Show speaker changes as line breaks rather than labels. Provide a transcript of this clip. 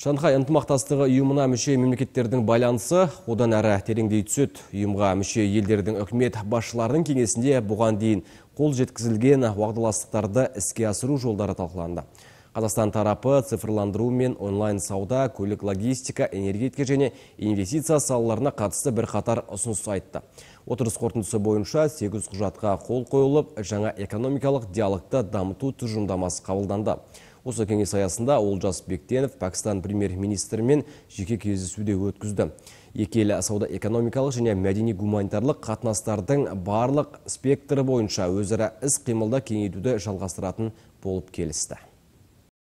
шанхай ынтымақтастығы ұйымына мүше мемлекеттердің байланысы одан әрі тереңдей түседі ұйымға мүше елдердің үкімет басшыларының кеңесінде бұған дейін қол жеткізілген уағдаластықтарды іске асыру жолдары талқыланды қазақстан тарапы цифрландыру мен онлайн сауда көлік логистика энергетика және инвестиция салаларына қатысты бірқатар ұсыныс айтты отырыс қорытындысы бойынша сегіз құжатқа қол қойылып жаңа экономикалық диалогты дамыту тұжырымдамасы қабылданды Осы кеңес аясында Олжас Бектенов Пакистан премьер-министрімен жеке кездесуде өткізді. Екі ел сауда-экономикалық және мәдени-гуманитарлық қатынастардың барлық спектрі бойынша өзара іс қимылда кеңейтуді жалғастыратын болып келісті.